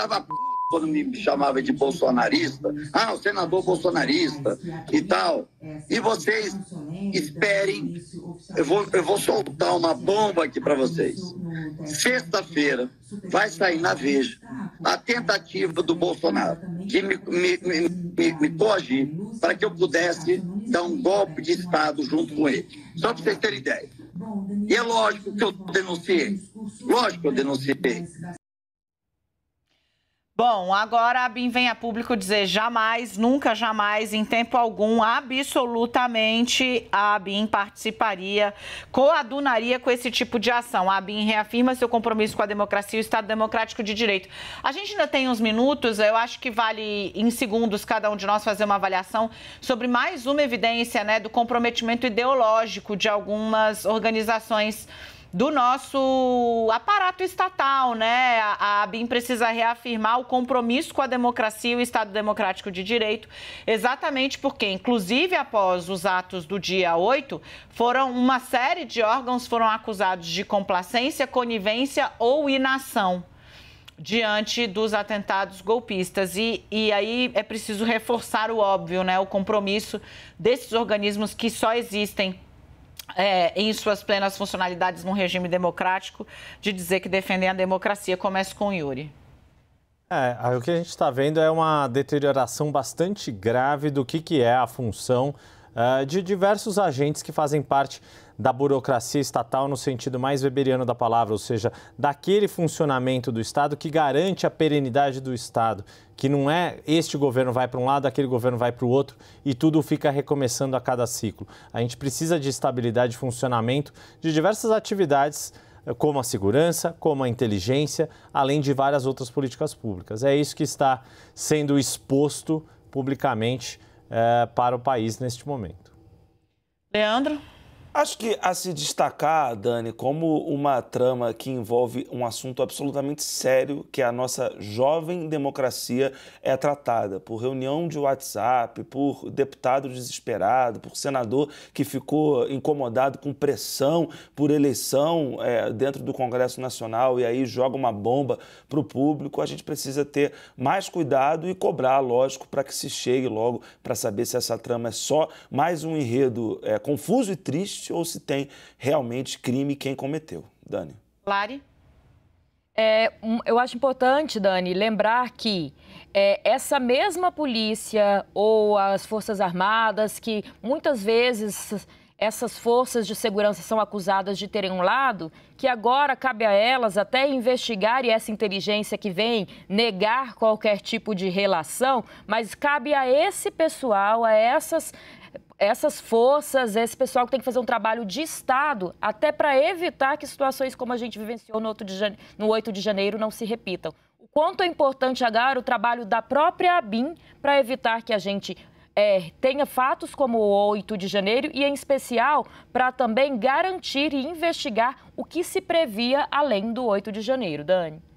ficava quando me chamava de bolsonarista, ah, o senador bolsonarista e tal. E vocês esperem, eu vou, eu vou soltar uma bomba aqui para vocês. Sexta-feira vai sair na Veja a tentativa do Bolsonaro de me, me, me, me coagir para que eu pudesse dar um golpe de Estado junto com ele. Só para vocês terem ideia. E é lógico que eu denunciei. Lógico que eu denunciei. Bom, agora a BIM vem a público dizer jamais, nunca, jamais, em tempo algum, absolutamente a BIM participaria, coadunaria com esse tipo de ação. A BIM reafirma seu compromisso com a democracia e o Estado Democrático de Direito. A gente ainda tem uns minutos, eu acho que vale em segundos cada um de nós fazer uma avaliação sobre mais uma evidência né, do comprometimento ideológico de algumas organizações do nosso aparato estatal, né? A precisa reafirmar o compromisso com a democracia e o Estado Democrático de Direito, exatamente porque, inclusive após os atos do dia 8, foram uma série de órgãos foram acusados de complacência, conivência ou inação diante dos atentados golpistas. E, e aí é preciso reforçar o óbvio, né? O compromisso desses organismos que só existem é, em suas plenas funcionalidades num regime democrático, de dizer que defendem a democracia. Comece com Yuri. É, o que a gente está vendo é uma deterioração bastante grave do que, que é a função ah, de diversos agentes que fazem parte da burocracia estatal no sentido mais weberiano da palavra, ou seja, daquele funcionamento do Estado que garante a perenidade do Estado, que não é este governo vai para um lado, aquele governo vai para o outro e tudo fica recomeçando a cada ciclo. A gente precisa de estabilidade de funcionamento de diversas atividades eh, como a segurança, como a inteligência, além de várias outras políticas públicas. É isso que está sendo exposto publicamente é, para o país neste momento. Leandro? Acho que a se destacar, Dani, como uma trama que envolve um assunto absolutamente sério, que é a nossa jovem democracia é tratada por reunião de WhatsApp, por deputado desesperado, por senador que ficou incomodado com pressão por eleição é, dentro do Congresso Nacional e aí joga uma bomba para o público. A gente precisa ter mais cuidado e cobrar, lógico, para que se chegue logo para saber se essa trama é só mais um enredo é, confuso e triste existe ou se tem realmente crime quem cometeu. Dani. Lari. É, eu acho importante, Dani, lembrar que é, essa mesma polícia ou as Forças Armadas, que muitas vezes essas forças de segurança são acusadas de terem um lado, que agora cabe a elas até investigar e essa inteligência que vem negar qualquer tipo de relação, mas cabe a esse pessoal, a essas essas forças, esse pessoal que tem que fazer um trabalho de Estado, até para evitar que situações como a gente vivenciou no, de no 8 de janeiro não se repitam. O quanto é importante agora o trabalho da própria ABIN para evitar que a gente é, tenha fatos como o 8 de janeiro e, em especial, para também garantir e investigar o que se previa além do 8 de janeiro, Dani.